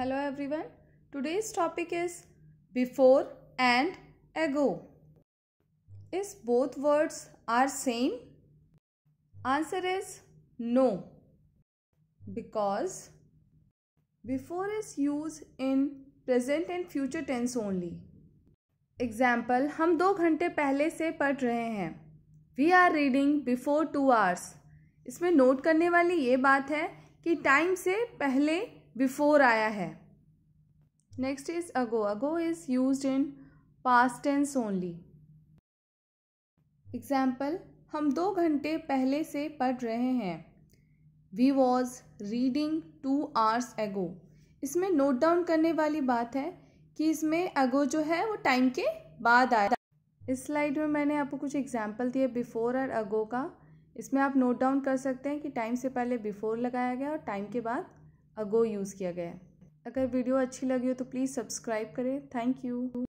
hello everyone today's topic is before and ago is both words are same answer is no because before is use in present and future tense only example हम दो घंटे पहले से पढ़ रहे हैं we are reading before two hours इसमें note करने वाली ये बात है कि टाइम से पहले बिफोर आया है next is ago ago is use in past tense only example हम दो घंटे पहले से पढ़ रहे हैं we was reading two hours ago इसमें नोट डाउन करने वाली बात है कि इसमें अगो जो है वो टाइम के बाद आया इस स्लाइड में मैंने आपको कुछ एग्जाम्पल दिए बिफोर और अगो का इसमें आप नोट डाउन कर सकते हैं कि टाइम से पहले बिफोर लगाया गया और टाइम के बाद अगो यूज़ किया गया है अगर वीडियो अच्छी लगी हो तो प्लीज़ सब्सक्राइब करें थैंक यू